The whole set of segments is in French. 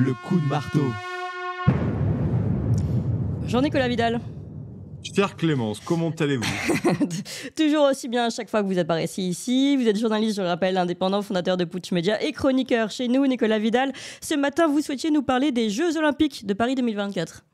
le coup de marteau. Jean-Nicolas Vidal. Cher Clémence, comment allez-vous Toujours aussi bien à chaque fois que vous apparaissez ici. Vous êtes journaliste, je le rappelle, indépendant, fondateur de Pouch Media et chroniqueur chez nous, Nicolas Vidal. Ce matin, vous souhaitiez nous parler des Jeux Olympiques de Paris 2024.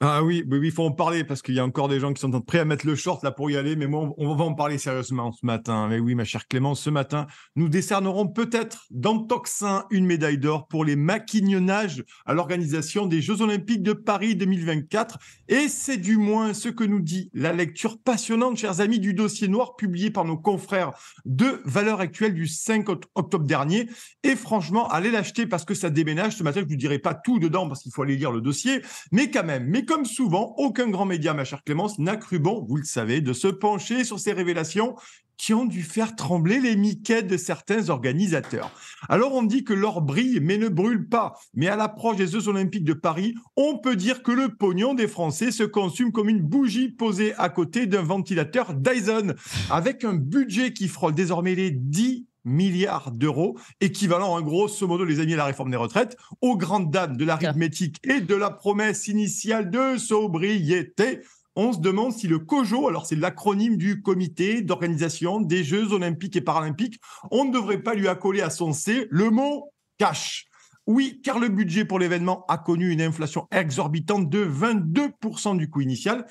Ah oui, oui, il faut en parler parce qu'il y a encore des gens qui sont prêts à mettre le short là pour y aller, mais moi, on va en parler sérieusement ce matin. Mais oui, ma chère Clémence, ce matin, nous décernerons peut-être dans Toxin une médaille d'or pour les maquignonnages à l'organisation des Jeux Olympiques de Paris 2024. Et c'est du moins ce que nous dit la lecture passionnante, chers amis, du dossier noir publié par nos confrères de Valeurs Actuelles du 5 octobre dernier. Et franchement, allez l'acheter parce que ça déménage. Ce matin, je ne vous dirai pas tout dedans parce qu'il faut aller lire le dossier, mais quand même, mais comme souvent, aucun grand média, ma chère Clémence, n'a cru bon, vous le savez, de se pencher sur ces révélations qui ont dû faire trembler les miquets de certains organisateurs. Alors on dit que l'or brille mais ne brûle pas, mais à l'approche des Jeux olympiques de Paris, on peut dire que le pognon des Français se consume comme une bougie posée à côté d'un ventilateur Dyson, avec un budget qui frôle désormais les 10 milliards d'euros, équivalent en grosso modo, les amis, à la réforme des retraites, aux grandes dames de l'arithmétique et de la promesse initiale de sobriété. On se demande si le COJO, alors c'est l'acronyme du comité d'organisation des Jeux olympiques et paralympiques, on ne devrait pas lui accoler à son C le mot cash. Oui, car le budget pour l'événement a connu une inflation exorbitante de 22% du coût initial.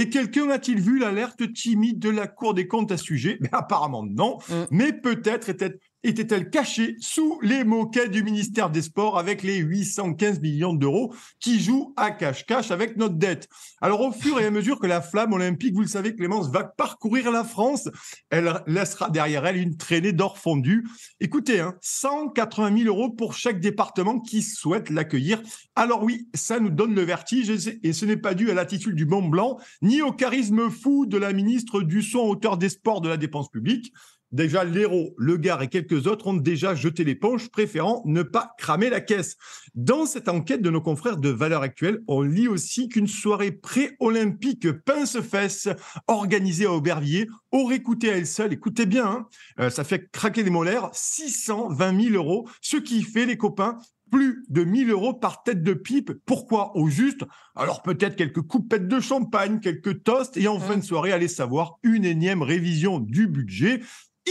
Et quelqu'un a-t-il vu l'alerte timide de la Cour des comptes à ce sujet ben, Apparemment non, mm. mais peut-être était était-elle cachée sous les moquets du ministère des Sports avec les 815 millions d'euros qui jouent à cache-cache avec notre dette Alors au fur et à mesure que la flamme olympique, vous le savez, Clémence, va parcourir la France, elle laissera derrière elle une traînée d'or fondu. Écoutez, 180 hein, 000 euros pour chaque département qui souhaite l'accueillir. Alors oui, ça nous donne le vertige et ce n'est pas dû à l'attitude du Mont Blanc ni au charisme fou de la ministre du son, hauteur des Sports de la dépense publique. Déjà, l'héros, le gars et quelques autres ont déjà jeté l'éponge, préférant ne pas cramer la caisse. Dans cette enquête de nos confrères de Valeurs Actuelles, on lit aussi qu'une soirée pré-olympique pince-fesse organisée à Aubervilliers aurait coûté à elle seule, écoutez bien, hein, euh, ça fait craquer des molaires, 620 000 euros, ce qui fait, les copains, plus de 1000 euros par tête de pipe. Pourquoi Au juste, alors peut-être quelques coupettes de champagne, quelques toasts et en mmh. fin de soirée, allez savoir, une énième révision du budget.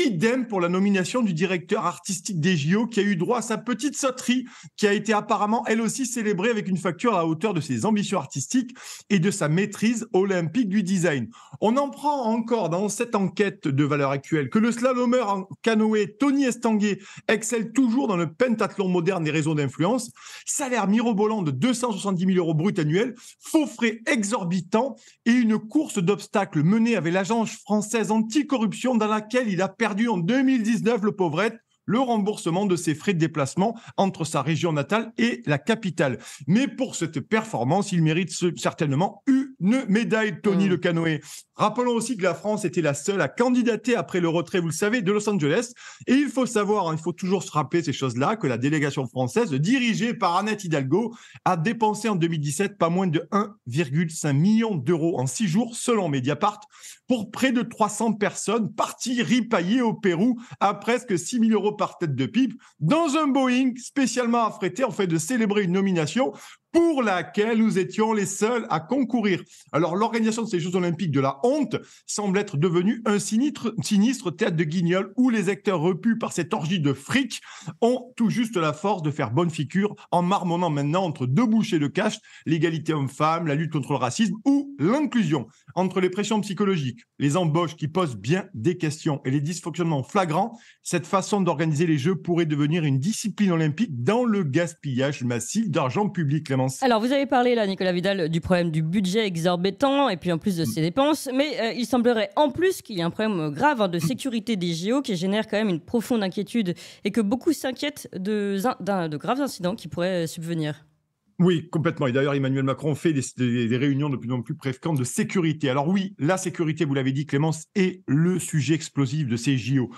Idem pour la nomination du directeur artistique des JO qui a eu droit à sa petite sauterie, qui a été apparemment elle aussi célébrée avec une facture à la hauteur de ses ambitions artistiques et de sa maîtrise olympique du design. On en prend encore dans cette enquête de valeur actuelle que le slalomer en canoë Tony Estanguet excelle toujours dans le pentathlon moderne des réseaux d'influence, salaire mirobolant de 270 000 euros brut annuels, faux frais exorbitants et une course d'obstacles menée avec l'agence française anticorruption dans laquelle il a perdu perdu en 2019, le pauvrette, le remboursement de ses frais de déplacement entre sa région natale et la capitale. Mais pour cette performance, il mérite certainement une une médaille Tony hmm. Le Canoë. Rappelons aussi que la France était la seule à candidater après le retrait, vous le savez, de Los Angeles. Et il faut savoir, hein, il faut toujours se rappeler ces choses-là, que la délégation française, dirigée par Annette Hidalgo, a dépensé en 2017 pas moins de 1,5 million d'euros en six jours, selon Mediapart, pour près de 300 personnes parties ripailler au Pérou à presque 6 000 euros par tête de pipe dans un Boeing spécialement affrété en fait de célébrer une nomination pour laquelle nous étions les seuls à concourir. Alors l'organisation de ces Jeux olympiques de la honte semble être devenue un sinistre, théâtre de guignol où les acteurs repus par cette orgie de fric ont tout juste la force de faire bonne figure en marmonnant maintenant entre deux bouchées de cash l'égalité homme-femme, la lutte contre le racisme ou l'inclusion. Entre les pressions psychologiques, les embauches qui posent bien des questions et les dysfonctionnements flagrants, cette façon d'organiser les Jeux pourrait devenir une discipline olympique dans le gaspillage massif d'argent public alors, vous avez parlé là, Nicolas Vidal, du problème du budget exorbitant et puis en plus de mm. ses dépenses. Mais euh, il semblerait en plus qu'il y ait un problème euh, grave hein, de mm. sécurité des JO qui génère quand même une profonde inquiétude et que beaucoup s'inquiètent de graves incidents qui pourraient euh, subvenir. Oui, complètement. Et d'ailleurs, Emmanuel Macron fait des, réunions de plus en plus fréquentes de sécurité. Alors oui, la sécurité, vous l'avez dit, Clémence, est le sujet explosif de ces JO.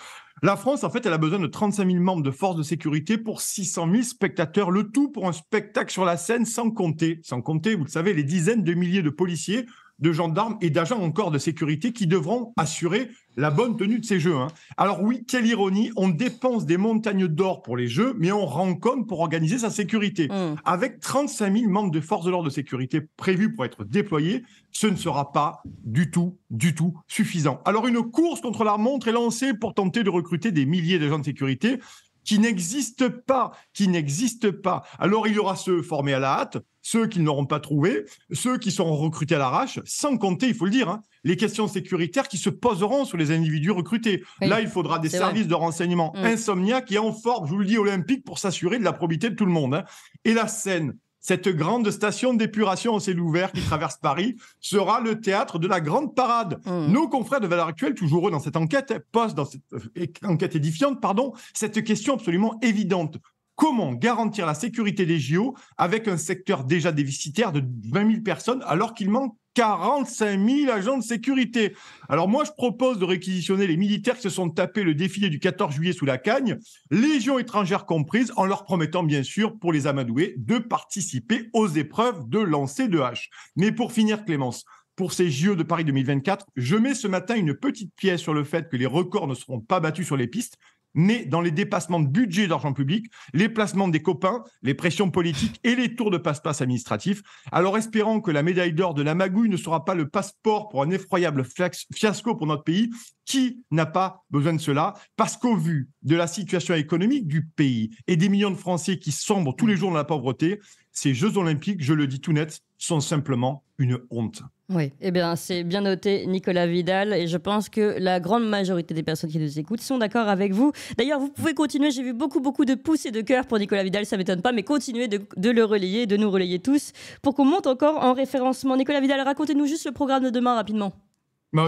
La France, en fait, elle a besoin de 35 000 membres de forces de sécurité pour 600 000 spectateurs, le tout pour un spectacle sur la scène sans compter, sans compter, vous le savez, les dizaines de milliers de policiers de gendarmes et d'agents corps de sécurité qui devront assurer la bonne tenue de ces Jeux. Hein. Alors oui, quelle ironie, on dépense des montagnes d'or pour les Jeux, mais on rend compte pour organiser sa sécurité. Mmh. Avec 35 000 membres de forces de l'ordre de sécurité prévus pour être déployés, ce ne sera pas du tout, du tout suffisant. Alors une course contre la montre est lancée pour tenter de recruter des milliers d'agents de sécurité qui n'existent pas, qui n'existent pas. Alors il y aura ceux formés à la hâte, ceux qu'ils n'auront pas trouvé, ceux qui seront recrutés à l'arrache, sans compter, il faut le dire, hein, les questions sécuritaires qui se poseront sur les individus recrutés. Là, il faudra des services de renseignement insomniac, mm. insomniaques et en forme, je vous le dis, olympique pour s'assurer de la probité de tout le monde. Hein. Et la Seine, cette grande station d'épuration au ciel ouvert qui traverse Paris sera le théâtre de la grande parade. Mm. Nos confrères de valeur actuelle, toujours eux dans cette enquête, posent dans cette euh, enquête édifiante, pardon, cette question absolument évidente. Comment garantir la sécurité des JO avec un secteur déjà déficitaire de 20 000 personnes alors qu'il manque 45 000 agents de sécurité. Alors moi, je propose de réquisitionner les militaires qui se sont tapés le défilé du 14 juillet sous la cagne, légion étrangère comprises, en leur promettant bien sûr, pour les amadouer, de participer aux épreuves de lancer de hache. Mais pour finir, Clémence, pour ces JO de Paris 2024, je mets ce matin une petite pièce sur le fait que les records ne seront pas battus sur les pistes, mais dans les dépassements de budget d'argent public, les placements des copains, les pressions politiques et les tours de passe-passe administratifs. Alors espérons que la médaille d'or de la magouille ne sera pas le passeport pour un effroyable fiasco pour notre pays. Qui n'a pas besoin de cela Parce qu'au vu de la situation économique du pays et des millions de Français qui sombrent tous les jours dans la pauvreté, ces Jeux olympiques, je le dis tout net, sont simplement une honte. Oui, eh bien, c'est bien noté, Nicolas Vidal, et je pense que la grande majorité des personnes qui nous écoutent sont d'accord avec vous. D'ailleurs, vous pouvez continuer, j'ai vu beaucoup, beaucoup de pouces et de cœurs pour Nicolas Vidal, ça ne m'étonne pas, mais continuez de, de, le relayer, de nous relayer tous, pour qu'on monte encore en référencement. Nicolas Vidal, racontez-nous juste le programme de demain rapidement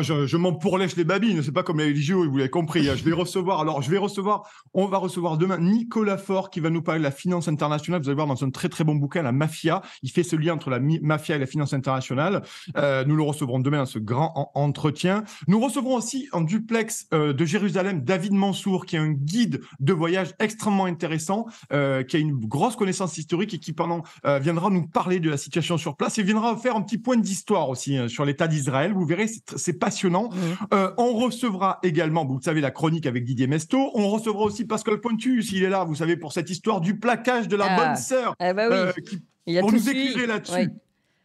je, m'en pourlèche les babines, c'est pas comme les religieux, vous l'avez compris. Hein. Je vais recevoir, alors je vais recevoir, on va recevoir demain Nicolas Faure qui va nous parler de la finance internationale. Vous allez voir dans un très très bon bouquin, La Mafia. Il fait ce lien entre la mafia et la finance internationale. Euh, nous le recevrons demain dans ce grand entretien. Nous recevrons aussi en duplex euh, de Jérusalem David Mansour qui est un guide de voyage extrêmement intéressant, euh, qui a une grosse connaissance historique et qui pendant viendra nous parler de la situation sur place et viendra faire un petit point d'histoire aussi hein, sur l'État d'Israël. Vous verrez, c'est passionnant. Mmh. Euh, on recevra également, vous savez, la chronique avec Didier Mesto. On recevra aussi Pascal Pontus il est là, vous savez, pour cette histoire du plaquage de la ah. bonne sœur, ah bah oui. Euh, pour nous éclairer là-dessus.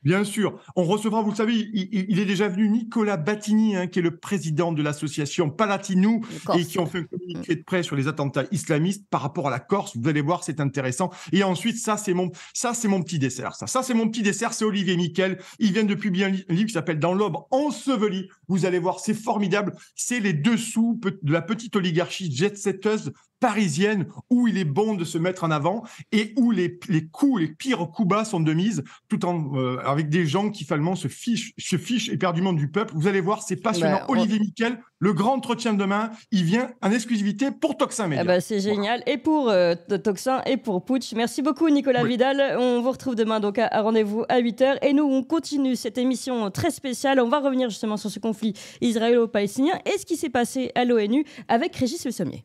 Bien sûr. On recevra, vous le savez, il, est déjà venu Nicolas Battini, hein, qui est le président de l'association Palatinou, et qui ont fait un communiqué de près sur les attentats islamistes par rapport à la Corse. Vous allez voir, c'est intéressant. Et ensuite, ça, c'est mon, ça, c'est mon petit dessert. Ça, ça c'est mon petit dessert. C'est Olivier Miquel. Il vient de publier un, livre qui s'appelle Dans l'ombre enseveli. Vous allez voir, c'est formidable. C'est les dessous de la petite oligarchie jet-setteuse parisienne où il est bon de se mettre en avant et où les, les coups, les pires coups bas sont de mise, tout en euh, avec des gens qui finalement se fichent, se fichent éperdument du peuple. Vous allez voir, c'est passionnant. Olivier Miquel, le grand entretien de demain, il vient en exclusivité pour Toxin Média. Ah bah, c'est génial et pour euh, Toxin et pour Putsch. Merci beaucoup Nicolas Vidal. On vous retrouve demain donc à, à rendez-vous à 8h et nous on continue cette émission très spéciale. On va revenir justement sur ce conflit israélo-palestinien et ce qui s'est passé à l'ONU avec Régis Le Sommier.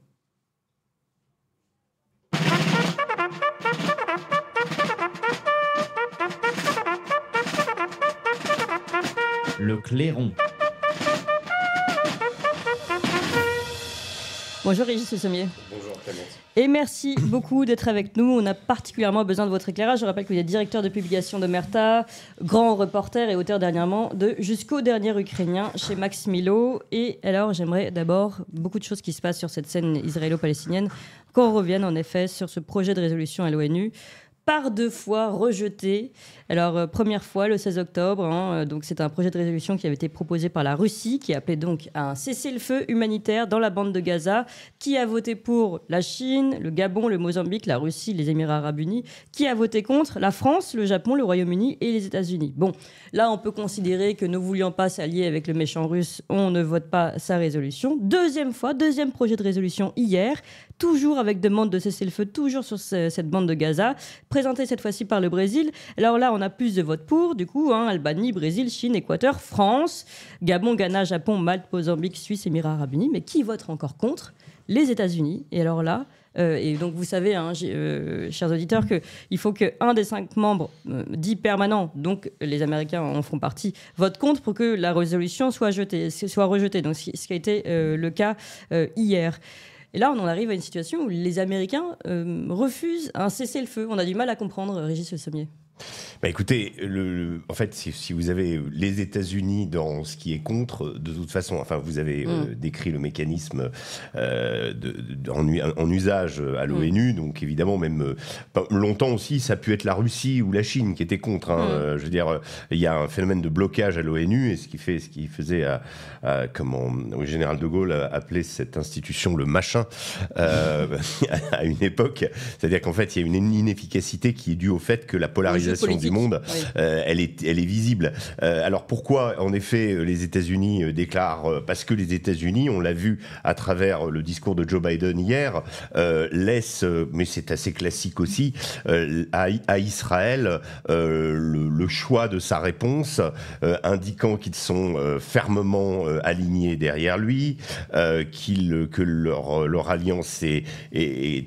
le clairon. Bonjour Régis Sommier. Bonjour Clément. Et merci beaucoup d'être avec nous. On a particulièrement besoin de votre éclairage. Je rappelle que vous êtes directeur de publication de Merta, grand reporter et auteur dernièrement de Jusqu'au dernier Ukrainien chez Max Milo. Et alors, j'aimerais d'abord beaucoup de choses qui se passent sur cette scène israélo-palestinienne, qu'on revienne en effet sur ce projet de résolution à l'ONU, par deux fois rejeté alors, euh, première fois, le 16 octobre, hein, euh, donc c'est un projet de résolution qui avait été proposé par la Russie, qui appelait donc à un cessez-le-feu humanitaire dans la bande de Gaza, qui a voté pour la Chine, le Gabon, le Mozambique, la Russie, les Émirats arabes unis, qui a voté contre la France, le Japon, le Royaume-Uni et les États-Unis. Bon, là, on peut considérer que ne voulions pas s'allier avec le méchant russe, on ne vote pas sa résolution. Deuxième fois, deuxième projet de résolution hier, toujours avec demande de cessez-le-feu, toujours sur cette bande de Gaza, présenté cette fois-ci par le Brésil. Alors là, on on a plus de votes pour, du coup, hein, Albanie, Brésil, Chine, Équateur, France, Gabon, Ghana, Japon, Malte, Mozambique, Suisse, Émirats Arabes Unis. Mais qui vote encore contre Les États-Unis. Et alors là, euh, et donc vous savez, hein, euh, chers auditeurs, qu'il faut qu'un des cinq membres euh, dits permanents, donc les Américains en font partie, vote contre pour que la résolution soit, jetée, soit rejetée. Donc ce qui a été le cas hier. Et là, on en arrive à une situation où les Américains refusent un cessez-le-feu. On a du mal à comprendre, Régis Le Sommier. Bah, écoutez, le, en fait, si, vous avez les États-Unis dans ce qui est contre, de toute façon, enfin, vous avez mm. euh, décrit le mécanisme euh, de, en, usage euh, à mm. l'ONU, donc évidemment, même longtemps aussi, ça a pu être la Russie ou la Chine qui étaient contre. Hein, mm. je veux dire, il y a un phénomène de blocage à l'ONU et ce qui fait, ce qui faisait à, comment le général de Gaulle appelait cette institution le machin à une époque, c'est-à-dire qu'en fait, il y a une inefficacité qui est due au fait que la polarisation du monde, euh, elle, est, elle est visible. Euh, alors pourquoi, en effet, euh, les États-Unis déclarent, parce que les États-Unis, on l'a vu à travers le discours de Joe Biden hier, laissent, mais c'est assez classique aussi, à, à, Israël le, choix de sa réponse, indiquant qu'ils sont fermement alignés derrière lui, que leur, leur alliance est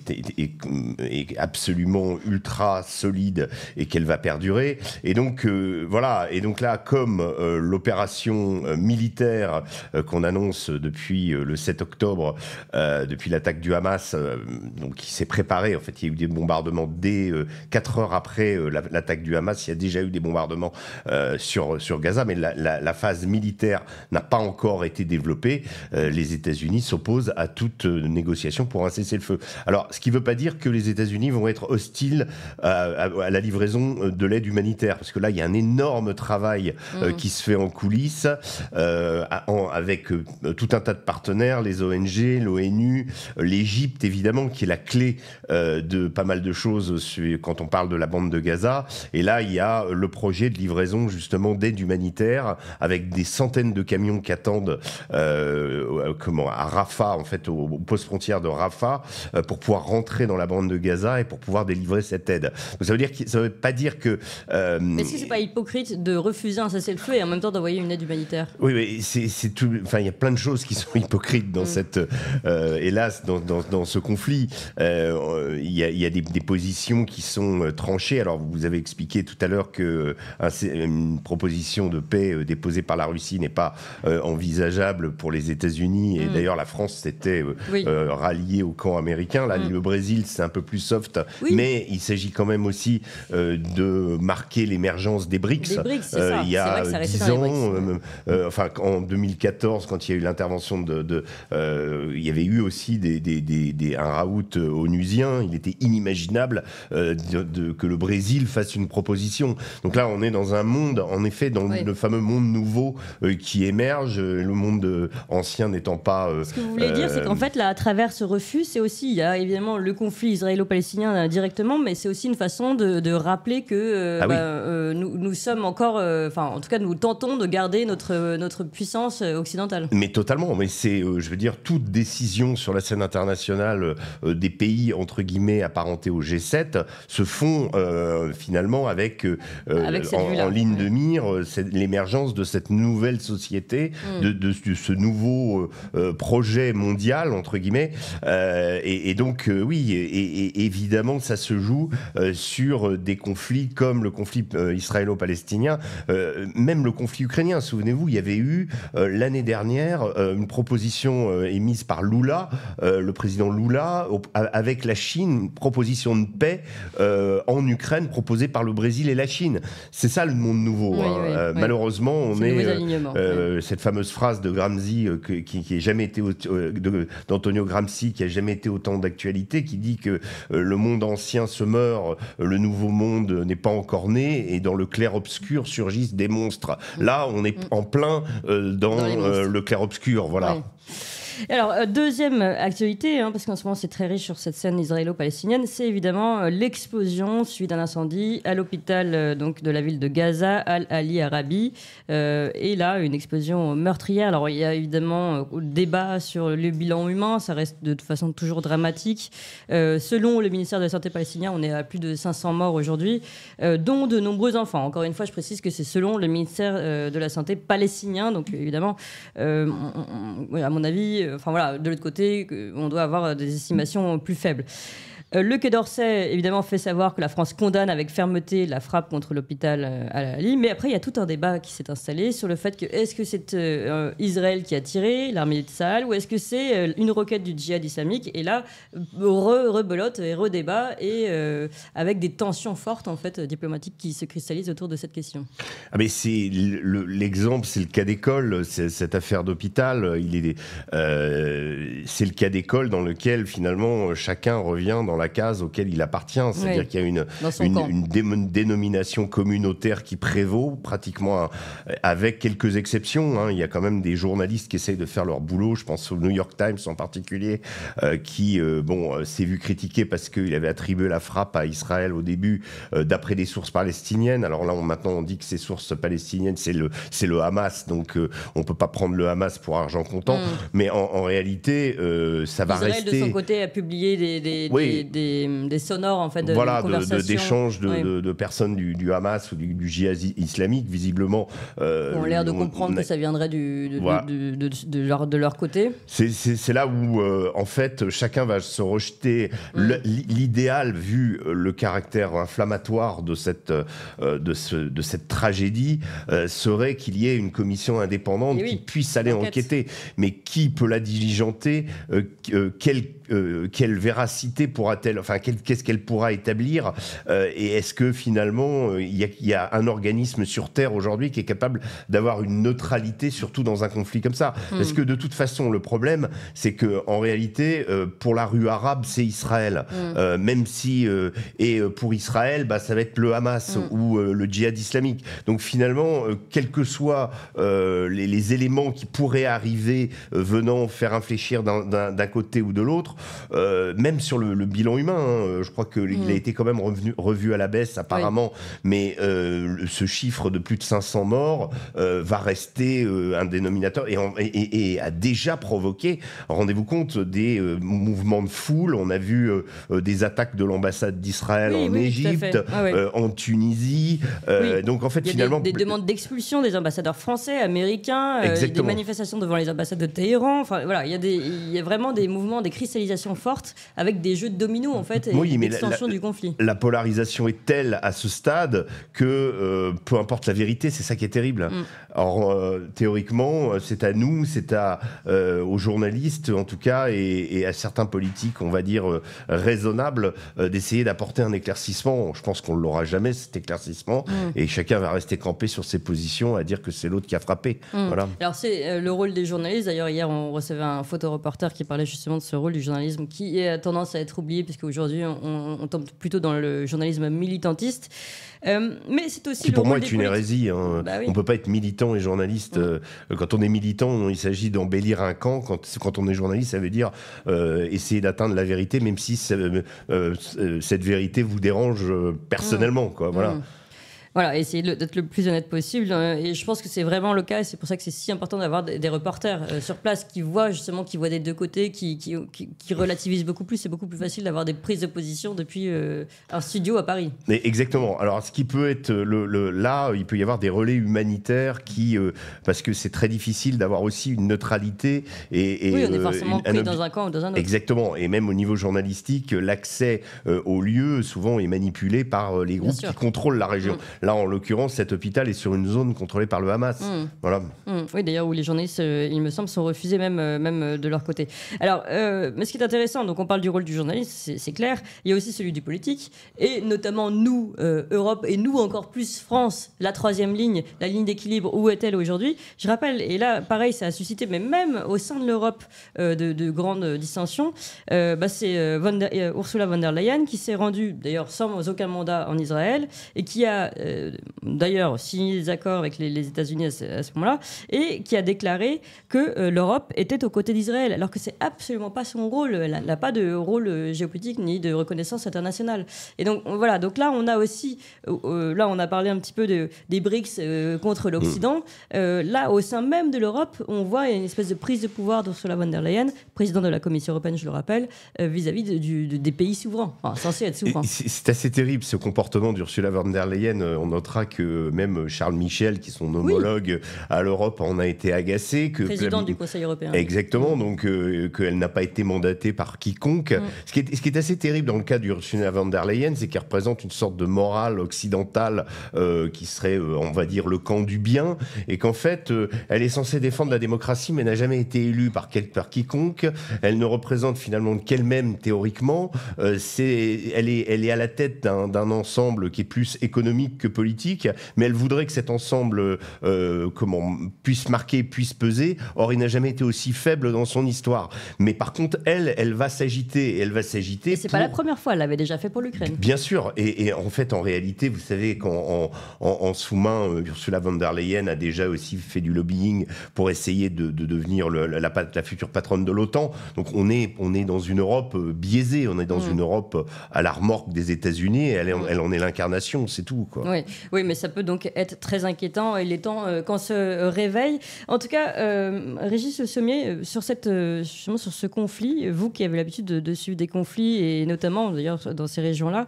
absolument ultra solide et qu'elle va perdurer. Et donc euh, voilà. Et donc là, comme euh, l'opération euh, militaire qu'on annonce depuis le 7 octobre, depuis l'attaque du Hamas, donc qui s'est préparée. En fait, il y a eu des bombardements dès 4 heures après l'attaque du Hamas. Il y a déjà eu des bombardements sur sur Gaza, mais la, phase militaire n'a pas encore été développée. les États-Unis s'opposent à toute négociation pour un cessez-le-feu. Alors, ce qui ne veut pas dire que les États-Unis vont être hostiles à la livraison de l'aide humanitaire, parce que là, il y a un énorme travail euh, mhm. qui se fait en coulisses, euh, avec euh, tout un tas de partenaires, les ONG, l'ONU, l'Égypte, évidemment, qui est la clé de pas mal de choses quand on parle de la bande de Gaza. Et là, il y a le projet de livraison, justement, d'aide humanitaire, avec des centaines de camions qui attendent comment, à Rafah, en fait, au, postes poste frontière de Rafah, pour pouvoir rentrer dans la bande de Gaza et pour pouvoir délivrer cette aide. Donc, ça veut dire que ça veut pas dire dire que. est-ce euh, que c'est pas hypocrite de refuser un cessez-le-feu et en même temps d'envoyer une aide humanitaire Oui, c'est tout. Enfin, il y a plein de choses qui sont hypocrites dans mm. cette. Euh, hélas, dans, ce conflit. Euh, il y a, des, positions qui sont tranchées. Alors, vous avez expliqué tout à l'heure que une proposition de paix déposée par la Russie n'est pas envisageable pour les États-Unis. Et mm. d'ailleurs, la France s'était ralliée au camp américain. Là, mm. le Brésil, c'est un peu plus soft. Mais il s'agit quand même aussi de marquer l'émergence des BRICS. Euh, il y a ans, euh, euh, enfin en 2014, quand il y a eu l'intervention de, il y avait eu aussi des, un raout onusien. Il était inimaginable de, que le Brésil fasse une proposition. Donc là, on est dans un monde, en effet, dans le fameux monde nouveau qui émerge, le monde ancien n'étant pas. ce que vous voulez dire, c'est qu'en fait, à travers ce refus, c'est aussi, il y a évidemment le conflit israélo-palestinien directement, mais c'est aussi une façon de, de rappeler que euh, ah bah, euh, nous, sommes encore, euh, enfin en tout cas nous tentons de garder notre, notre puissance occidentale. Mais totalement, mais c'est, je veux dire, toute décision sur la scène internationale des pays entre guillemets apparentés au G7 se font finalement avec, en, ligne de mire l'émergence de cette nouvelle société, mm. de, ce nouveau projet mondial entre guillemets. et, donc oui, et, évidemment ça se joue sur des conflits comme le conflit euh, israélo-palestinien, euh, même le conflit ukrainien. Souvenez-vous, il y avait eu euh, l'année dernière une proposition émise par Lula, le président Lula, avec la Chine, une proposition de paix en Ukraine proposée par le Brésil et la Chine. C'est ça le monde nouveau. Hein. Malheureusement, on est, cette fameuse phrase de Gramsci qui, qui jamais été d'Antonio Gramsci qui a jamais été autant d'actualité, qui dit que le monde ancien se meurt, le nouveau monde n'est pas encore né et dans le clair-obscur surgissent des monstres. Là, on est mm. en plein euh, dans, euh, le clair-obscur, voilà. Alors, euh, deuxième euh, actualité, hein, parce qu'en ce moment c'est très riche sur cette scène israélo-palestinienne, c'est évidemment euh, l'explosion suite à un incendie à l'hôpital donc de la ville de Gaza, Al-Ali Arabi. et là, une explosion meurtrière. Alors, il y a évidemment le débat sur le bilan humain, ça reste de toute façon toujours dramatique. selon le ministère de la Santé palestinien, on est à plus de 500 morts aujourd'hui, dont de nombreux enfants. Encore une fois, je précise que c'est selon le ministère de la Santé palestinien, donc évidemment, à mon avis, Enfin voilà, de l'autre côté, on doit avoir euh, des estimations plus faibles. Euh, le Quai d'Orsay, évidemment, fait savoir que la France condamne avec fermeté la frappe contre l'hôpital Al-Ali. Euh, mais après, il y a tout un débat qui s'est installé sur le fait que est-ce que c'est euh, Israël qui a tiré, l'armée de Sahel, ou est-ce que c'est une roquette du djihad islamique Et là, re, rebelote et redébat, et avec des tensions fortes, en fait, diplomatiques qui se cristallisent autour de cette question. Ah mais c'est l'exemple, c'est le cas d'école, cette affaire d'hôpital. Il est, c'est le cas d'école dans lequel, finalement, chacun revient dans la la case auquel il appartient. C'est-à-dire qu'il y a une, dénomination communautaire qui prévaut, pratiquement euh, avec quelques exceptions. Hein. Il y a quand même des journalistes qui essayent de faire leur boulot. Je pense au New York Times en particulier, euh, qui euh, bon, s'est vu critiquer parce qu'il avait attribué la frappe à Israël au début, d'après des sources palestiniennes. Alors là, maintenant, on dit que ces sources palestiniennes, c'est le, le Hamas. Donc on ne peut pas prendre le Hamas pour argent comptant. Mm. Mais en, réalité, ça va rester. Israël, de son côté, a publié des, oui, des, des, sonores en fait de, voilà, d'échanges de, personnes du, Hamas ou du, du islamique visiblement On euh, ont l'air de comprendre que ça viendrait du, de de leur côté c'est là où euh, en fait chacun va se rejeter mm. l'idéal vu euh, le caractère inflammatoire de cette de, ce, de cette tragédie serait qu'il y ait une commission indépendante qui puisse aller enquêter mais qui peut la diligenter quel euh, quelle véracité pourra-t-elle, enfin, qu'est-ce qu'elle pourra établir euh, Et est-ce que finalement, euh, il y, y, a un organisme sur Terre aujourd'hui qui est capable d'avoir une neutralité, surtout dans un conflit comme ça hmm. Parce que de toute façon, le problème, c'est que en réalité, pour la rue arabe, c'est Israël, hmm. même si et pour Israël, bah, ça va être le Hamas hmm. ou le djihad islamique. Donc finalement, quels que soient les, les, éléments qui pourraient arriver venant faire infléchir d'un côté ou de l'autre, euh, même sur le, bilan humain. Hein, euh, je crois qu'il mm. a été quand même revenu, revu à la baisse apparemment, mais euh, ce chiffre de plus de 500 morts va rester un dénominateur et, et, a déjà provoqué, rendez-vous compte, des mouvements de foule. On a vu des attaques de l'ambassade d'Israël en Égypte, ah en Tunisie. Donc en fait, finalement. Des, demandes d'expulsion des ambassadeurs français, américains, des manifestations devant les ambassades de Téhéran. Enfin voilà, il y, a il y a vraiment des mouvements, des crises forte avec des jeux de domino en fait et oui, du conflit. La polarisation est telle à ce stade que euh, peu importe la vérité, c'est ça qui est terrible. Mm. Or euh, théoriquement, c'est à nous, c'est à euh, aux journalistes en tout cas et, à certains politiques, on va dire raisonnables, d'essayer d'apporter un éclaircissement. Je pense qu'on ne l'aura jamais cet éclaircissement mm. et chacun va rester campé sur ses positions à dire que c'est l'autre qui a frappé. Mm. Voilà. Alors c'est le rôle des journalistes. D'ailleurs hier on recevait un photoreporter qui parlait justement de ce rôle du journaliste qui a tendance à être oublié, puisque aujourd'hui on, tombe plutôt dans le journalisme militantiste. Euh, mais c'est aussi. Qui pour moi est une hérésie. Hein. Bah on ne peut pas être militant et journaliste. Euh, quand on est militant, il s'agit d'embellir un camp. Quand, quand, on est journaliste, ça veut dire euh, essayer d'atteindre la vérité, même si cette vérité vous dérange personnellement. Quoi, mmh. voilà voilà, essayer d'être le plus honnête possible. Hein. Et je pense que c'est vraiment le cas, et c'est pour ça que c'est si important d'avoir des, reporters euh, sur place qui voient justement, qui voient des deux côtés, qui, relativisent beaucoup plus. C'est beaucoup plus facile d'avoir des prises de position depuis euh, un studio à Paris. Mais exactement. Alors, ce qui peut être le, là, il peut y avoir des relais humanitaires qui, euh, parce que c'est très difficile d'avoir aussi une neutralité et, oui, on est forcément pris dans un camp ou dans un autre. Exactement. Et même au niveau journalistique, l'accès au lieu souvent est manipulé par les groupes qui contrôlent la région. Mm. Là, en l'occurrence, cet hôpital est sur une zone contrôlée par le Hamas. Hmm. Voilà. Hmm. Oui, d'ailleurs, où les journalistes, euh, il me semble, sont refusés même, euh, même euh, de leur côté. Alors, mais ce qui est intéressant, donc on parle du rôle du journaliste, c'est clair. Il y a aussi celui du politique, et notamment nous, Europe, et nous encore plus France, la troisième ligne, la ligne d'équilibre, où est-elle aujourd'hui Je rappelle, et là, pareil, ça a suscité, mais même au sein de l'Europe, de, grandes dissensions. Bah, c'est Ursula von der Leyen qui s'est rendue, d'ailleurs, sans aucun mandat en Israël, et qui a euh, d'ailleurs signé des accords avec les, États-Unis à ce, moment-là, et qui a déclaré que euh, l'Europe était aux côtés d'Israël, alors que c'est absolument pas son rôle. Elle n'a pas de rôle euh, géopolitique ni de reconnaissance internationale. Et donc voilà, donc là on a aussi, là on a parlé un petit peu des BRICS contre l'Occident. Mm. là, au sein même de l'Europe, on voit une espèce de prise de pouvoir d'Ursula von der Leyen, président de la Commission européenne, je le rappelle, vis-à-vis des pays souverains, censés être souverains. C'est assez terrible ce comportement d'Ursula von der Leyen notera que même Charles Michel, qui est son homologue à l'Europe, en a été agacé. Que Président du Conseil européen. Exactement, donc euh, qu'elle n'a pas été mandatée par quiconque. Mm. Ce, qui est, ce, qui est, assez terrible dans le cas d'Ursula von der Leyen, c'est qu'elle représente une sorte de morale occidentale euh, qui serait, euh, on va dire, le camp du bien, et qu'en fait, elle est censée défendre la démocratie, mais n'a jamais été élue par, par quiconque. Elle ne représente finalement qu'elle-même théoriquement. c'est, elle, est, elle est à la tête d'un ensemble qui est plus économique que politique, mais elle voudrait que cet ensemble euh, comment, puisse marquer, puisse peser. Or, il n'a jamais été aussi faible dans son histoire. Mais par contre, elle, elle va s'agiter, elle va s'agiter. C'est pas la première fois, elle l'avait déjà fait pour l'Ukraine. Bien sûr, et, en fait, en réalité, vous savez qu'en en, sous-main, euh, Ursula von der Leyen a déjà aussi fait du lobbying pour essayer de, devenir la, future patronne de l'OTAN. Donc, on est, on est dans une Europe euh, biaisée, on est dans mm. une Europe à la remorque des États-Unis. Elle, mm. elle, en est l'incarnation, c'est tout. Quoi. Oui oui, mais ça peut donc être très inquiétant et les temps euh, qu'on se réveille. En tout cas, euh, Régis Le Sommier, euh, sur, cette, sur ce conflit, vous qui avez l'habitude de, suivre des conflits, et notamment d'ailleurs dans ces régions-là,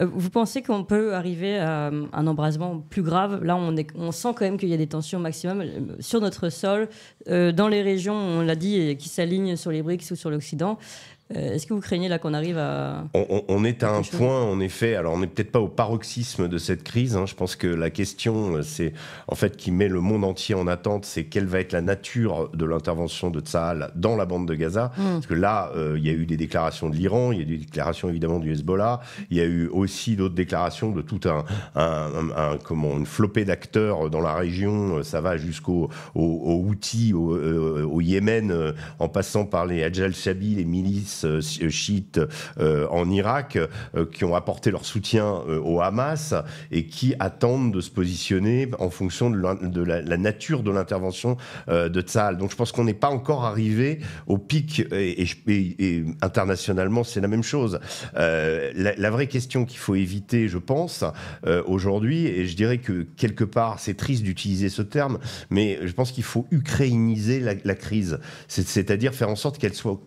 vous pensez qu'on peut arriver à un embrasement plus grave Là, on, on sent quand même qu'il y a des tensions maximum sur notre sol, dans les régions, on l'a dit, qui s'alignent sur les BRICS ou sur l'Occident. Euh, est-ce que vous craignez là qu'on arrive à... On, est à un point, en effet, alors on n'est peut-être pas au paroxysme de cette crise, hein. je pense que la question, euh, c'est en fait qui met le monde entier en attente, c'est quelle va être la nature de l'intervention de Tsahal dans la bande de Gaza, mm. parce que là, euh, il y a eu des déclarations de l'Iran, il y a eu des déclarations évidemment du Hezbollah, il y a eu aussi d'autres déclarations de tout un, comment, une flopée d'acteurs dans la région, ça va jusqu'au au, au Houthi, au, au, Yémen, en passant par les Hajj al-Shabi, les milices, euh, euh, chiites euh, en Irak qui ont apporté leur soutien au Hamas et qui attendent de se positionner en fonction de la, nature de l'intervention de Tsahal. Donc je pense qu'on n'est pas encore arrivé au pic et, internationalement c'est la même chose. la, vraie question qu'il faut éviter, je pense, aujourd'hui, et je dirais que quelque part c'est triste d'utiliser ce terme, mais je pense qu'il faut ukrainiser la, la crise, c'est-à-dire faire en sorte qu'elle soit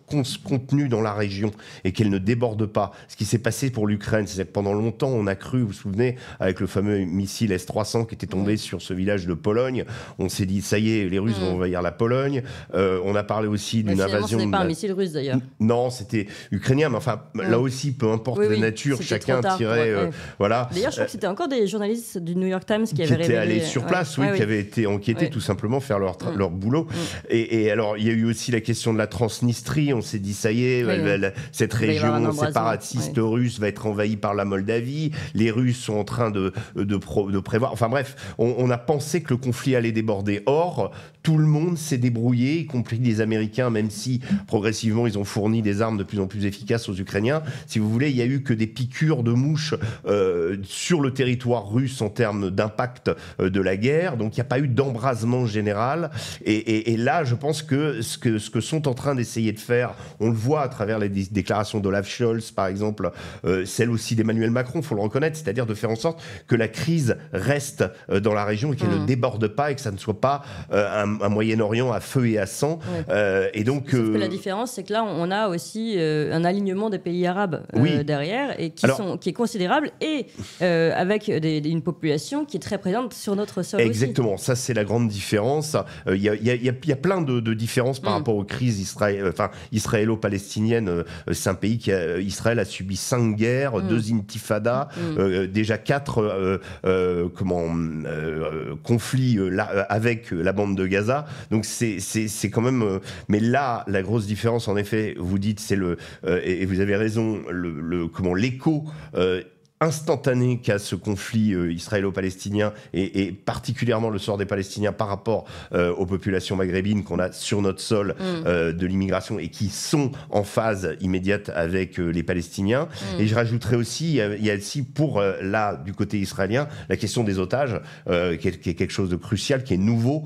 contenue dans la région et qu'elle ne déborde pas. Ce qui s'est passé pour l'Ukraine, c'est que pendant longtemps, on a cru, vous vous souvenez, avec le fameux missile S-300 qui était tombé sur ce village de Pologne, on s'est dit, ça y est, les Russes vont envahir la Pologne. Euh, on a parlé aussi bah, d'une invasion... Ce n'est pas un missile russe d'ailleurs. Non, c'était ukrainien, mais enfin, là aussi, peu importe la nature, chacun tirait... Euh, voilà. D'ailleurs, je crois que c'était encore des journalistes du New York Times qui, avaient révélé... allés sur place, oui, qui avaient été enquêtés tout simplement, faire leur, leur boulot. Et, et, alors, il y a eu aussi la question de la Transnistrie, on s'est dit, ça y est, euh, cette région séparatiste russe va être envahie par la Moldavie, les Russes sont en train de, de, prévoir. Enfin bref, on, a pensé que le conflit allait déborder. Or, tout le monde s'est débrouillé, y compris les Américains, même si progressivement ils ont fourni des armes de plus en plus efficaces aux Ukrainiens. Si vous voulez, il n'y a eu que des piqûres de mouches euh, sur le territoire russe en termes d'impact euh, de la guerre. Donc il n'y a pas eu d'embrasement général. Et, là, je pense que ce que, ce que sont en train d'essayer de faire, on le voit à travers travers les déclarations d'Olaf Scholz, par exemple, euh, celle aussi d'Emmanuel Macron, faut le reconnaître, c'est-à-dire de faire en sorte que la crise reste euh, dans la région et qu'elle ne mm. déborde pas et que ça ne soit pas euh, un, Moyen-Orient à feu et à sang. Euh, et donc, la différence, c'est que là, on a aussi un alignement des pays arabes derrière et qui, sont, qui est considérable et avec une population qui est très présente sur notre sol. Exactement, ça c'est la grande différence. Il y a, plein de, différences par mm. rapport aux crises israélo-palestiniennes euh, euh, c'est un pays qui, euh, Israël, a subi cinq guerres, mm. deux intifadas, mm. déjà quatre comment, conflits avec la bande de Gaza. Donc c'est quand même. mais là, la grosse différence, en effet, vous dites, c'est le et, vous avez raison, le comment l'écho instantané qu'a ce conflit euh, israélo-palestinien et, et, particulièrement le sort des Palestiniens par rapport euh, aux populations maghrébines qu'on a sur notre sol mm. euh, de l'immigration et qui sont en phase immédiate avec les Palestiniens. Mm. Et je rajouterai aussi, il y a aussi pour là, du côté israélien, la question des otages, qui est, quelque chose de crucial, qui est nouveau.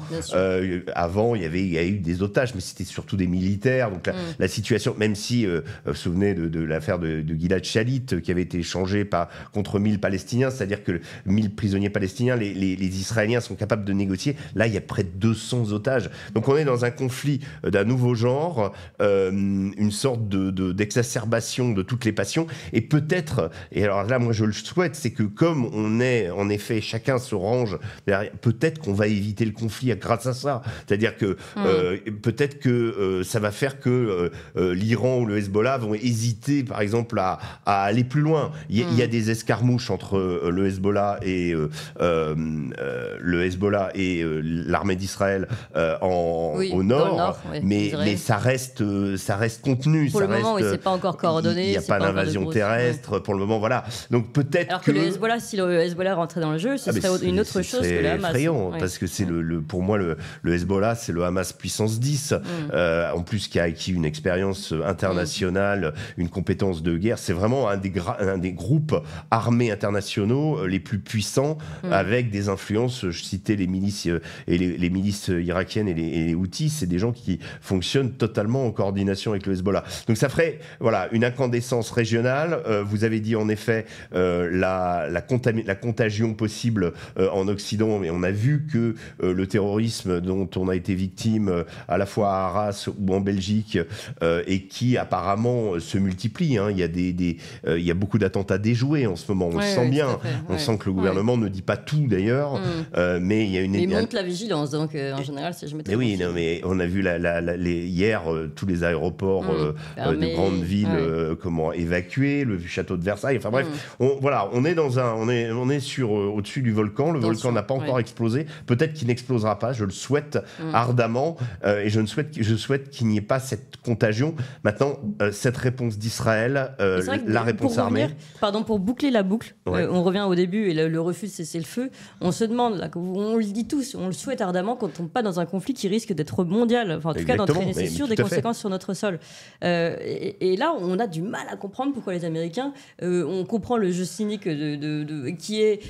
avant, il y avait il y a eu des otages, mais c'était surtout des militaires. Donc la, mm. situation, même si, vous vous souvenez de, de l'affaire de, de Gilad Shalit, qui avait été changé par contre 1000 Palestiniens, c'est-à-dire que 1000 prisonniers palestiniens, les, Israéliens sont capables de négocier. Là, il y a près de 200 otages. Donc on est dans un conflit euh, d'un nouveau genre, euh, une sorte de, d'exacerbation de, toutes les passions. Et peut-être, et alors là, moi je le souhaite, c'est que comme on est, en effet, chacun se range derrière, peut-être qu'on va éviter le conflit grâce à ça. C'est-à-dire que hmm. euh, peut-être que ça va faire que l'Iran ou le Hezbollah vont hésiter, par exemple, à, aller plus loin. Il y, y a hmm. des escarmouche entre euh, le Hezbollah et euh, euh, le Hezbollah et l'armée d'Israël en, au nord, mais, mais, ça reste ça reste contenu. Pour le reste, moment, oui, c'est pas encore coordonné. Il n'y a pas, d'invasion terrestre pour le moment, voilà. Donc peut-être alors que, le Hezbollah, si le Hezbollah rentrait dans le jeu, ce ah, serait une autre chose que le Hamas. parce que c'est le, pour moi le, Hezbollah, c'est le Hamas puissance 10, mm. en plus qui a acquis une expérience mm. internationale, une compétence de guerre. C'est vraiment un des, un des groupes armés internationaux euh, les plus puissants mmh. avec des influences. Je citais les milices euh, et les, milices irakiennes et les, outils, c'est des gens qui fonctionnent totalement en coordination avec le Hezbollah. Donc ça ferait voilà une incandescence régionale. Euh, vous avez dit en effet la, la, contagion possible en Occident, mais on a vu que le terrorisme dont on a été victime à la fois à Arras ou en Belgique et qui apparemment se multiplie. Hein. Il y il y a beaucoup d'attentats déjoués en ce moment. On le sent bien. on sent que le gouvernement ne dit pas tout d'ailleurs. Mm. Euh, mais il y a une. Mais monte la vigilance, donc euh, en général, si je me Mais oui, mais on a vu la, hier euh, tous les aéroports mm. des grandes villes comment évacuer le château de Versailles. Enfin bref, mm. on, voilà, on est dans un. On est, on est sur au-dessus du volcan. Le volcan n'a pas encore explosé. Peut-être qu'il n'explosera pas. Je le souhaite ardemment. et je, ne souhaite, je souhaite qu'il n'y ait pas cette contagion. Maintenant, cette réponse d'Israël, la réponse armée. pardon, pour beaucoup boucler la boucle. Euh, on revient au début et le, refus de cesser le feu. On se demande, on le dit tous, on le souhaite ardemment quand on tombe pas dans un conflit qui risque d'être mondial, enfin, en tout cas d'entraîner, c'est sûr, des conséquences sur notre sol. Euh, et, là, on a du mal à comprendre pourquoi les Américains, euh, on comprend le jeu cynique de, qui, est,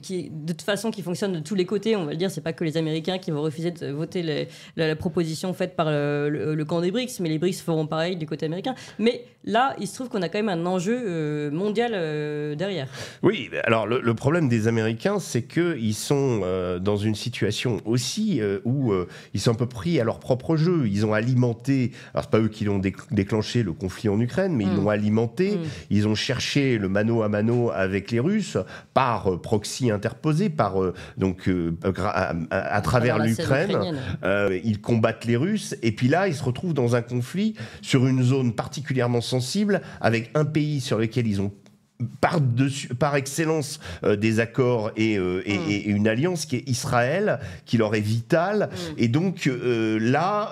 qui de toute façon qui fonctionne de tous les côtés, on va le dire, c'est pas que les Américains qui vont refuser de voter la, proposition faite par le, le camp des BRICS, mais les BRICS feront pareil du côté américain. Mais là, il se trouve qu'on a quand même un enjeu mondial euh, derrière. Oui, alors le, problème des Américains, c'est qu'ils sont euh, dans une situation aussi euh, où ils sont un peu pris à leur propre jeu. Ils ont alimenté, alors c'est pas eux qui l'ont déclenché le conflit en Ukraine, mais ils mm. l'ont alimenté. Mm. Ils ont cherché le mano à mano avec les Russes par proxy interposé, par donc à, travers l'Ukraine. ils combattent les Russes et puis là, ils se retrouvent dans un conflit sur une zone particulièrement sensible avec un pays sur lequel ils ont par, dessus, par excellence euh, des accords euh, mm. et, une alliance qui est Israël, qui leur est vitale. Mm. Et donc euh, là,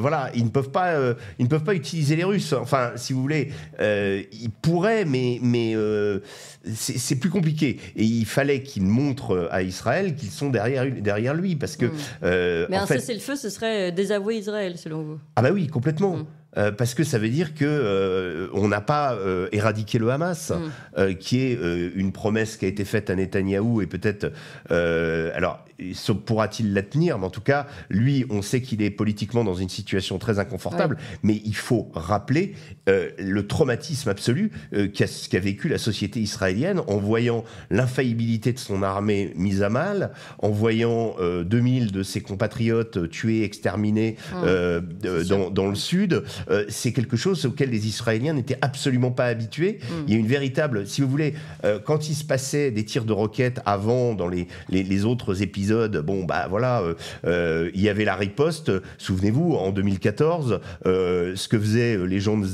voilà, ils ne peuvent pas, ils ne peuvent pas utiliser les Russes. Enfin, si vous voulez, ils pourraient, mais mais c'est plus compliqué. Et il fallait qu'ils montrent à Israël qu'ils sont derrière derrière lui, parce que. Mm. mais un cessez-le-feu, ce serait désavouer Israël, selon vous. Ah bah oui, complètement. Euh, parce que ça veut dire que euh, on n'a pas euh, éradiqué le Hamas, mm. qui est une promesse qui a été faite à Netanyahou et peut-être alors pourra-t-il la tenir, mais en tout cas lui, on sait qu'il est politiquement dans une situation très inconfortable, mais il faut rappeler le traumatisme absolu qu'a vécu la société israélienne en voyant l'infaillibilité de son armée mise à mal, en voyant 2000 de ses compatriotes tués, exterminés mm. dans, dans le sud. Euh, c'est quelque chose auquel les Israéliens n'étaient absolument pas habitués. Mm. Il y a une véritable, si vous voulez, euh, quand il se passait des tirs de roquettes avant, dans les, autres épisodes, bon, bah voilà, euh, il y avait la riposte. Souvenez-vous, en 2014, ce que faisaient les gens de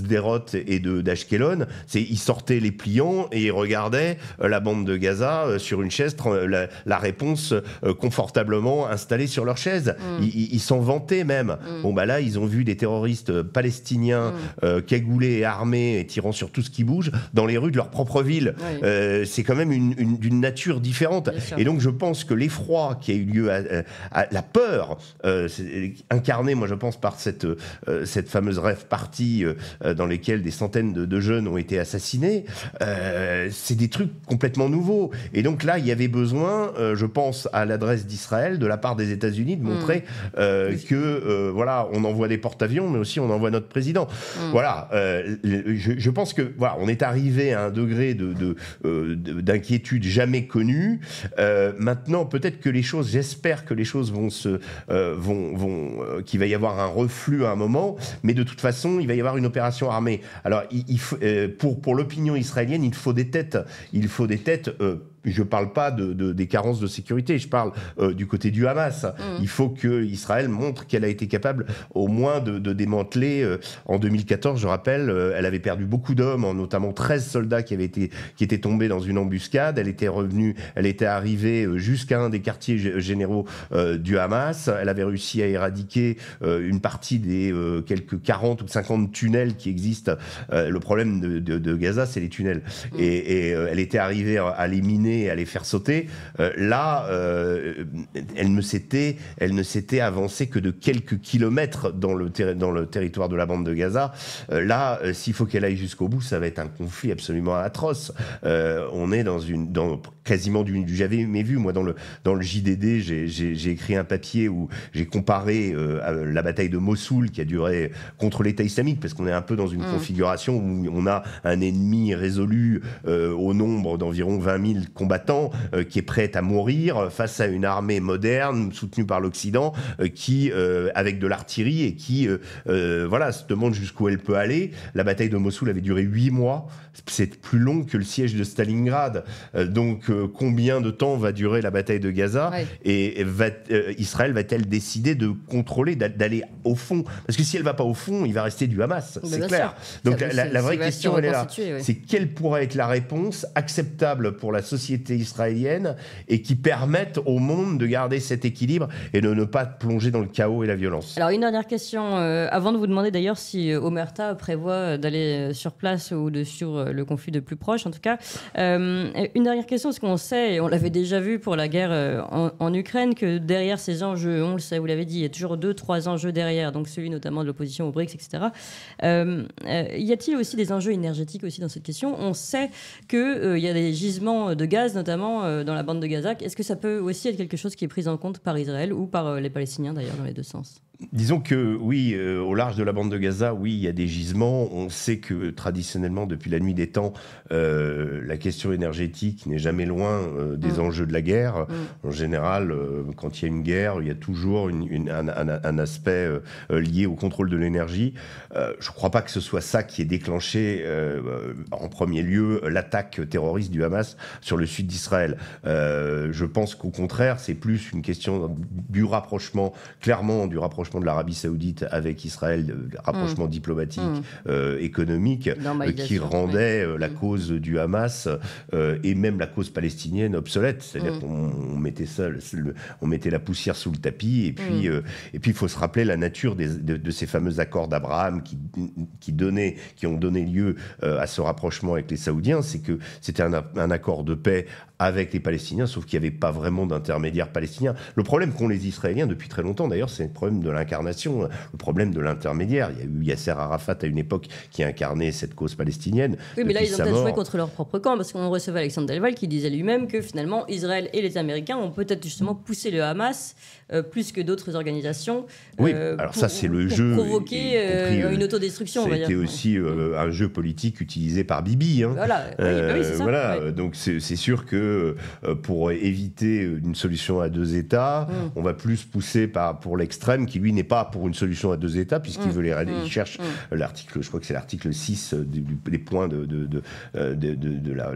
et de d'Ashkelon, c'est ils sortaient les pliants et ils regardaient la bande de Gaza sur une chaise, la, réponse confortablement installée sur leur chaise. Mm. Ils s'en vantaient même. Mm. Bon, bah là, ils ont vu des terroristes palestiniens palestiniens mm. euh, cagoulés et armés et tirant sur tout ce qui bouge dans les rues de leur propre ville. Euh, c'est quand même une, d'une nature différente. Et donc je pense que l'effroi qui a eu lieu à, la peur euh, incarnée, moi je pense, par cette, cette fameuse rêve partie dans lesquelles des centaines de, jeunes ont été assassinés, c'est des trucs complètement nouveaux. Et donc là, il y avait besoin, je pense, à l'adresse d'Israël, de la part des États-Unis, de mm. montrer que voilà, on envoie des porte-avions, mais aussi on envoie notre président. Mm. Voilà, euh, je, pense que voilà, on est arrivé à un degré euh, d'inquiétude jamais connu. Euh, maintenant, peut-être que les choses, j'espère que les choses vont se, vont, vont, qu'il va y avoir un reflux à un moment, mais de toute façon, il va y avoir une opération armée. Alors, pour pour l'opinion israélienne, il faut des têtes, il faut des têtes je ne parle pas de, de, des carences de sécurité, je parle euh, du côté du Hamas. Mm. Il faut que Israël montre qu'elle a été capable au moins de, de démanteler. Euh, en 2014, je rappelle, euh, elle avait perdu beaucoup d'hommes, notamment 13 soldats qui, avaient été, qui étaient tombés dans une embuscade. Elle était revenue, elle était arrivée jusqu'à un des quartiers généraux du Hamas. Elle avait réussi à éradiquer une partie des quelques 40 ou 50 tunnels qui existent. le problème de, Gaza, c'est les tunnels. Mm. Et, et elle était arrivée à les miner et à les faire sauter. Euh, là, euh, elle, ne s'était, elle ne s'était avancée que de quelques kilomètres dans le, dans le territoire de la bande de Gaza. Euh, là, s'il faut qu'elle aille jusqu'au bout, ça va être un conflit absolument atroce. on est dans une, dans quasiment du, j'avais mais vu moi dans le dans le JDD, j'ai écrit un papier où j'ai comparé la bataille de Mossoul qui a duré contre l'État islamique parce qu'on est un peu dans une mm. configuration où on a un ennemi résolu au nombre d'environ 20 000 combattant euh, qui est prête à mourir euh, face à une armée moderne soutenue par l'Occident euh, qui, avec de l'artillerie et qui, voilà, se demande jusqu'où elle peut aller. La bataille de Mossoul avait duré huit mois. C'est plus long que le siège de Stalingrad. donc, combien de temps va durer la bataille de Gaza Et Israël va-t-elle décider de contrôler, d'aller au fond Parce que si elle va pas au fond, il va rester du Hamas, c'est clair. Donc, la, vraie question, elle est là. C'est quelle pourrait être la réponse acceptable pour la société israélienne et qui permettent au monde de garder cet équilibre et de ne pas plonger dans le chaos et la violence. Alors une dernière question, euh, avant de vous demander d'ailleurs si euh, Omerta prévoit euh, d'aller sur place ou de sur le conflit de plus proche en tout cas. une dernière question, parce qu'on sait, et on l'avait déjà vu pour la guerre en, Ukraine, que derrière ces enjeux, on le sait, vous l'avez dit, il y a toujours deux, trois enjeux derrière, donc celui notamment de l'opposition aux BRICS, etc. y a-t-il aussi des enjeux énergétiques aussi dans cette question On sait qu'il y a des gisements de gaz notamment euh, dans la bande de Gaza. Est-ce que ça peut aussi être quelque chose qui est pris en compte par Israël ou par euh, les Palestiniens d'ailleurs dans les deux sens Disons que oui, euh, au large de la bande de Gaza, oui, il y a des gisements. On sait que traditionnellement, depuis la nuit des temps, euh, la question énergétique n'est jamais loin euh, des mm. enjeux de la guerre. Mm. En général, quand il y a une guerre, il y a toujours un, aspect lié au contrôle de l'énergie. je ne crois pas que ce soit ça qui ait déclenché en premier lieu l'attaque terroriste du Hamas sur le sud d'Israël. je pense qu'au contraire, c'est plus une question du rapprochement, clairement du rapprochement de l'Arabie Saoudite avec Israël, euh, rapprochement mm. diplomatique, mm. Euh, économique, euh, qui rendait la mm. cause du Hamas et même la cause palestinienne obsolète. C'est-à-dire qu'on mettait ça, on mettait la poussière sous le tapis. Et puis, et puis, il faut se rappeler la nature de, ces fameux accords d'Abraham qui, qui ont donné lieu à ce rapprochement avec les Saoudiens, c'est que c'était un accord de paix avec les Palestiniens, sauf qu'il n'y avait pas vraiment d'intermédiaire palestinien. Le problème qu'ont les Israéliens depuis très longtemps, d'ailleurs, c'est le problème de l'incarnation, hein, le problème de l'intermédiaire. Il y a eu Yasser Arafat à une époque qui incarnait cette cause palestinienne. Oui, mais là, ils ont peut joué contre leur propre camp, parce qu'on recevait Alexandre Delval qui disait lui-même que finalement, Israël et les Américains ont peut-être justement poussé le Hamas euh, plus que d'autres organisations. Euh, oui, alors pour, ça, c'est le jeu. Provoquer euh, une autodestruction, C'était aussi un jeu politique utilisé par Bibi. Hein. Voilà, bah voilà. donc c'est sûr que euh, pour éviter une solution à deux États, mm. on va plus pousser par, pour l'extrême qui, lui, n'est pas pour une solution à deux États, puisqu'il mm. veut les, mm. il cherche l'article, je crois que c'est l'article 6 euh, des, points de, de, euh,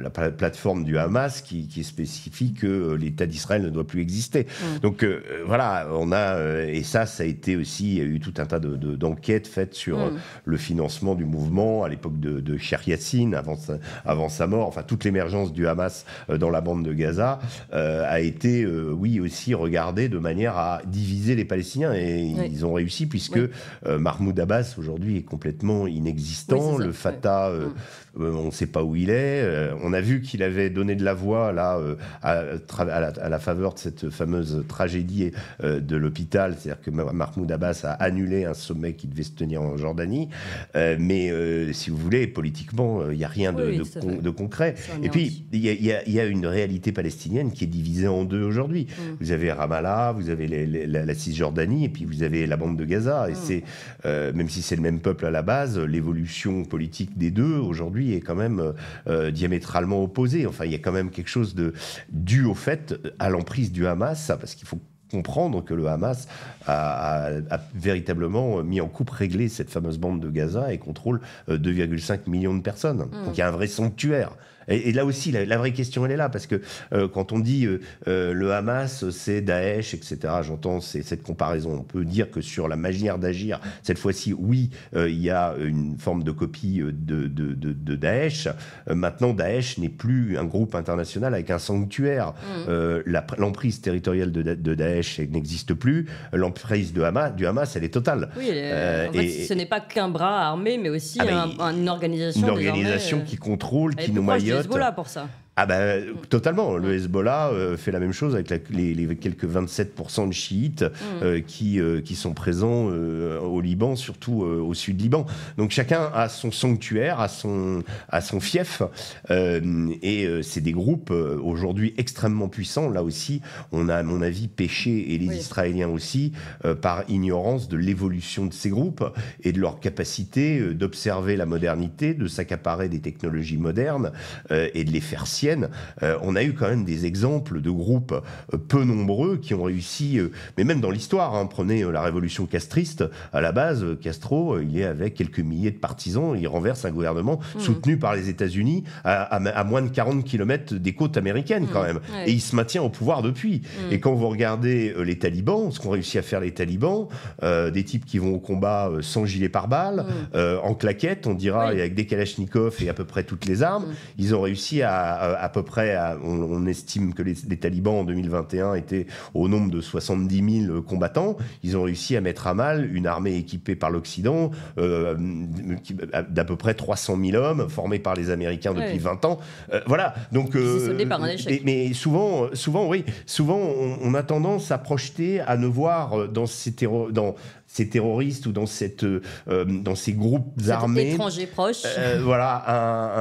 la, plateforme du Hamas qui, spécifie que l'État d'Israël ne doit plus exister. Donc voilà, on a, et ça, ça a été aussi, il y a eu tout un tas d'enquêtes faites sur le financement du mouvement à l'époque de, de Yassine, avant, avant sa mort, enfin toute l'émergence du Hamas dans la bande de Gaza euh, a été, euh, oui, aussi regardée de manière à diviser les Palestiniens. Et ils ont réussi puisque euh, Mahmoud Abbas aujourd'hui est complètement inexistant. le Fatah, hum. on ne sait pas où il est. on a vu qu'il avait donné de la voix là à, la, faveur de cette fameuse tragédie de l'hôpital, c'est-à-dire que Mahmoud Abbas a annulé un sommet qui devait se tenir en Jordanie. mais si vous voulez, politiquement, il n'y a rien de, concret. Et puis il y a une réalité palestinienne qui est divisée en deux aujourd'hui. Mm. Vous avez Ramallah, vous avez la, Cisjordanie, et puis vous avez la bande de Gaza. Et mm. c'est, euh, même si c'est le même peuple à la base, l'évolution politique des deux aujourd'hui est quand même euh, euh, diamétralement opposée. Enfin, il y a quand même quelque chose de dû au fait à l'emprise du Hamas, ça, parce qu'il faut comprendre que le Hamas a, véritablement mis en coupe réglée cette fameuse bande de Gaza et contrôle 2,5 millions de personnes. Mm. Donc il y a un vrai sanctuaire et, là aussi, la, vraie question, elle est là, parce que euh, quand on dit euh, euh, le Hamas, c'est Daesh, etc., j'entends cette comparaison. On peut dire que sur la manière d'agir, cette fois-ci, oui, il y a une forme de copie de, de, Daesh. maintenant, Daesh n'est plus un groupe international avec un sanctuaire. Mmh. l'emprise territoriale de, de Daesh n'existe plus. L'emprise du Hamas, elle est totale. Oui, et, ce n'est pas qu'un bras armé, mais aussi ah, une organisation. Une organisation qui contrôle, qui nous moyenne Hezbollah pour ça. Ah ben totalement. Le mm. Hezbollah euh, fait la même chose avec les, quelques 27% de chiites mm. euh, qui, qui sont présents au Liban, surtout au sud Liban. Donc chacun a son sanctuaire, a son, à son fief. et c'est des groupes aujourd'hui extrêmement puissants. Là aussi, on a à mon avis péché, et les Israéliens aussi, par ignorance de l'évolution de ces groupes et de leur capacité d'observer la modernité, de s'accaparer des technologies modernes et de les faire euh, on a eu quand même des exemples de groupes euh, peu nombreux qui ont réussi, euh, mais même dans l'histoire, hein. prenez la révolution castriste, à la base, Castro, il est avec quelques milliers de partisans, il renverse un gouvernement mmh. soutenu par les États-Unis à, moins de 40 km des côtes américaines mmh. quand même, et il se maintient au pouvoir depuis. Mmh. Et quand vous regardez les talibans, ce qu'ont réussi à faire les talibans, des types qui vont au combat sans gilet pare-balles, en claquettes, on dira, et avec des kalachnikovs et à peu près toutes les armes, ils ont réussi à à peu près, on, estime que les, talibans en 2021 étaient au nombre de 70 000 combattants. Ils ont réussi à mettre à mal une armée équipée par l'Occident euh, d'à peu près 300 000 hommes formés par les Américains depuis 20 ans. Euh, voilà. Donc, euh, Mais, souvent, souvent, oui, souvent, on, a tendance à projeter, à ne voir dans ces terres dans ces terroristes ou dans, cette, euh, euh, dans ces groupes armés. Étrangers proches. Euh, voilà,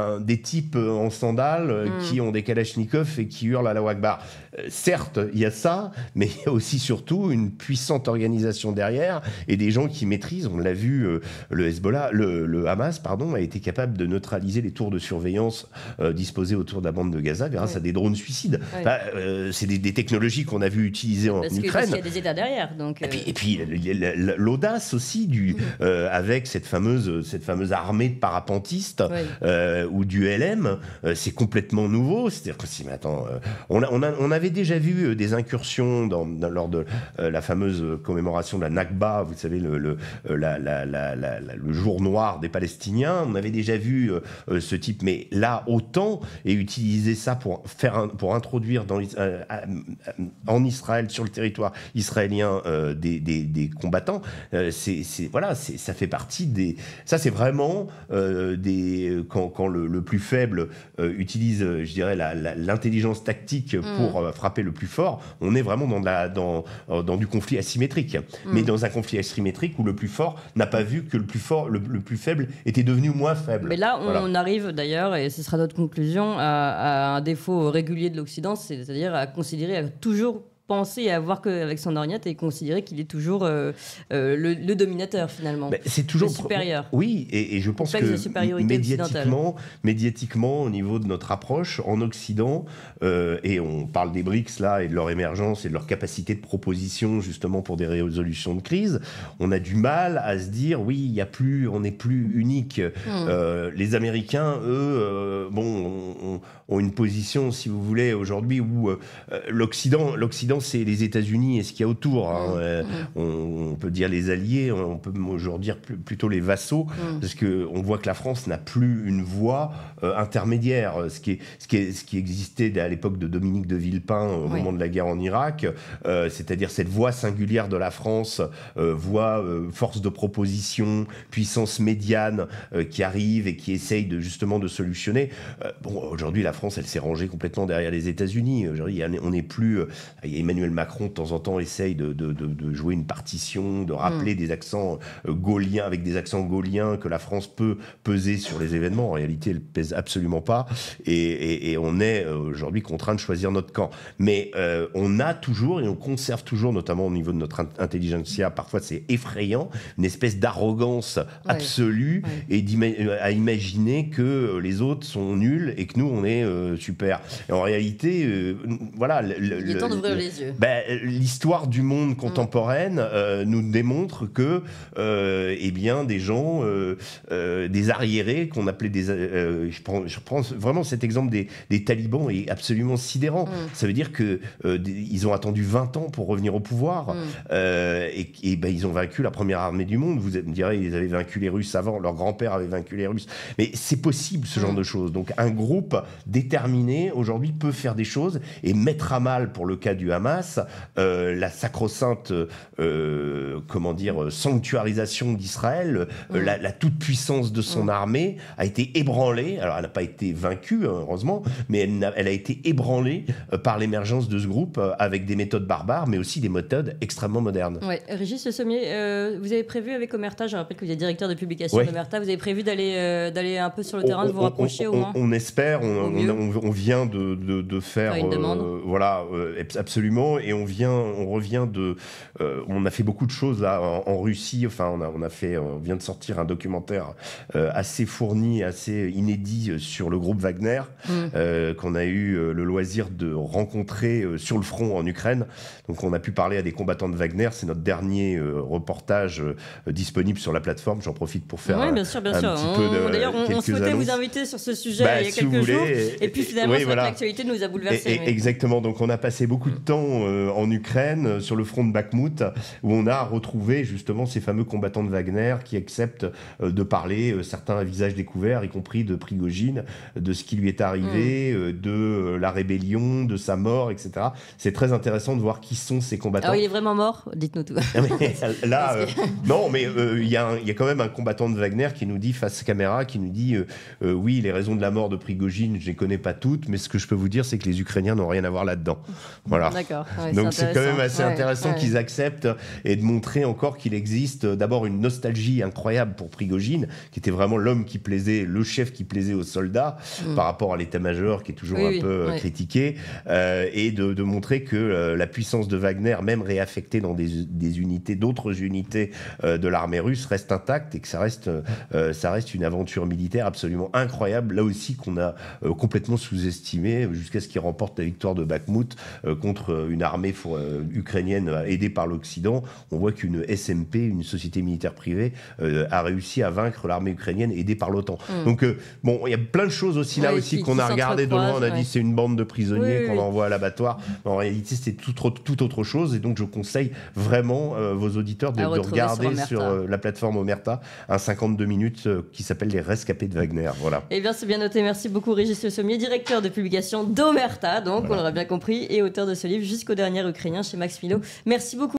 un, des types en sandales hmm. qui ont des kalachnikovs et qui hurlent à la wagbar. Euh, certes, il y a ça, mais il y a aussi surtout une puissante organisation derrière et des gens qui maîtrisent. On l'a vu, euh, le Hezbollah, le, Hamas, pardon, a été capable de neutraliser les tours de surveillance euh, disposées autour de la bande de Gaza grâce à des drones suicides. c'est des, technologies qu'on a vu utiliser en Ukraine. parce y a des États derrière. Et puis, l'audace aussi du, mm. avec cette fameuse, cette fameuse armée de parapentistes ou du LM, c'est complètement nouveau. C'est-à-dire que si, mais on a, on on a avait déjà vu euh, des incursions dans, lors de euh, la fameuse commémoration de la Nakba, vous savez, le, le, euh, jour noir des Palestiniens. On avait déjà vu ce type, mais là, autant, et utiliser ça pour, faire pour introduire dans, en Israël, sur le territoire israélien, des, combattants, voilà, ça fait partie des. Ça, c'est vraiment des quand, le, plus faible utilise, je dirais, l'intelligence tactique mm. pour frapper le plus fort, on est vraiment dans, dans, euh, dans du conflit asymétrique. Mm. Mais dans un conflit asymétrique où le plus fort n'a pas vu que le plus, fort, le, plus faible était devenu moins faible. Mais là, on, arrive d'ailleurs, et ce sera notre conclusion, à, un défaut régulier de l'Occident, c'est-à-dire à considérer toujours penser à voir qu'avec son ornate et considérer qu'il est toujours euh, euh, le, dominateur finalement. c'est toujours supérieur. Oui, et, je pense que médiatiquement, médiatiquement, au niveau de notre approche en Occident, euh, et on parle des BRICS là et de leur émergence et de leur capacité de proposition justement pour des résolutions de crise, on a du mal à se dire oui, il a plus, on n'est plus unique. Mmh. les Américains, eux, bon, ont, ont, une position, si vous voulez, aujourd'hui où l'Occident, l'Occident c'est les États-Unis et ce qu'il y a autour. Hein. Mmh. Euh, mmh. On, peut dire les alliés, on peut aujourd'hui dire plutôt les vassaux, mmh. parce parce qu'on voit que la France n'a plus une voie euh, intermédiaire. Ce qui, est, ce, qui est, ce qui existait à l'époque de Dominique de Villepin au moment de la guerre en Irak, euh, c'est-à-dire cette voie singulière de la France, voie force de proposition, puissance médiane qui arrive et qui essaye de, justement de solutionner. bon, aujourd'hui, la France, elle s'est rangée complètement derrière les États-Unis. On n'est plus. Emmanuel Macron, de temps en temps, essaye de, jouer une partition, de rappeler mm. des accents euh, gauliens, avec des accents gauliens, que la France peut peser sur les événements. En réalité, elle pèse absolument pas. Et, on est euh, aujourd'hui contraint de choisir notre camp. Mais euh, on a toujours et on conserve toujours, notamment au niveau de notre intelligentsia, parfois c'est effrayant, une espèce d'arrogance absolue et à imaginer que les autres sont nuls et que nous, on est super. en réalité, voilà. Il les ben, l'histoire du monde contemporaine mm. euh, nous démontre que euh, eh bien, des gens, euh, des arriérés qu'on appelait des... je, prends, je prends vraiment cet exemple des, talibans est absolument sidérant. Mm. Ça veut dire que ils ont attendu 20 ans pour revenir au pouvoir. Mm. et, ben, ils ont vaincu la première armée du monde. Vous me direz, ils avaient vaincu les Russes avant, leur grand-père avait vaincu les Russes. Mais c'est possible ce genre de choses. Donc un groupe déterminé aujourd'hui peut faire des choses et mettre à mal, pour le cas du Hamas, masse, euh, la sacro-sainte, euh, comment dire, sanctuarisation d'Israël, euh, mm. la, toute-puissance de son mm. armée a été ébranlée. Alors, elle n'a pas été vaincue, hein, heureusement, mais elle, a, été ébranlée par l'émergence de ce groupe avec des méthodes barbares, mais aussi des méthodes extrêmement modernes. Ouais. Régis Le Sommier, vous avez prévu avec Omerta, je rappelle que vous êtes directeur de publication vous avez prévu d'aller d'aller un peu sur le terrain, de vous rapprocher on, au moins On espère, on, vient de, faire. une voilà, absolument et on vient, on revient de, euh, on a fait beaucoup de choses là en, Russie. Enfin, on a, on a fait, euh, on vient de sortir un documentaire euh, assez fourni, assez inédit sur le groupe Wagner mm. qu'on a eu le loisir de rencontrer sur le front en Ukraine. Donc, on a pu parler à des combattants de Wagner. C'est notre dernier reportage disponible sur la plateforme. J'en profite pour faire. un petit peu bien D'ailleurs, on, souhaitait vous inviter sur ce sujet bah, il y a si quelques jours. Et, puis finalement, cette actualité nous a bouleversés. Exactement. Donc, on a passé beaucoup de temps euh, en Ukraine, euh, sur le front de Bakhmut, où on a retrouvé justement ces fameux combattants de Wagner qui acceptent euh, de parler certains à visage découvert, y compris de Prigogine, de ce qui lui est arrivé, mm. de la rébellion, de sa mort, etc. C'est très intéressant de voir qui sont ces combattants. Ah oui, il est vraiment mort Dites-nous tout. là, non, mais il y, a quand même un combattant de Wagner qui nous dit face caméra, qui nous dit oui, les raisons de la mort de Prigogine, je ne les connais pas toutes, mais ce que je peux vous dire, c'est que les Ukrainiens n'ont rien à voir là-dedans. Voilà. Donc c'est quand même assez intéressant qu'ils acceptent et de montrer encore qu'il existe euh, d'abord une nostalgie incroyable pour Prigogine, qui était vraiment l'homme qui plaisait, le chef qui plaisait aux soldats mm. par rapport à l'état-major qui est toujours un peu euh, critiqué, euh, et de, montrer que la puissance de Wagner, même réaffectée dans des, unités, d'autres unités de l'armée russe, reste intacte et que ça reste, ça reste une aventure militaire absolument incroyable, là aussi qu'on a complètement sous-estimé jusqu'à ce qu'il remporte la victoire de Bakhmut contre euh, une armée euh, ukrainienne euh, aidée par l'Occident, on voit qu'une SMP, une société militaire privée, a réussi à vaincre l'armée ukrainienne aidée par l'OTAN. Mm. Donc bon, il y a plein de choses aussi là aussi qu'on a regardé de loin. On a dit c'est une bande de prisonniers qu'on envoie à l'abattoir. En réalité, c'est tout, tout, autre chose. Et donc je conseille vraiment vos auditeurs de, regarder sur, la plateforme Omerta un 52 minutes qui s'appelle Les rescapés de Wagner. Voilà. Eh bien, c'est bien noté. Merci beaucoup, Régis Le Sommier, directeur de publication d'Omerta. Donc on l'aura bien compris et auteur de ce livre jusqu'au dernier Ukrainien chez Max Milo. Merci beaucoup.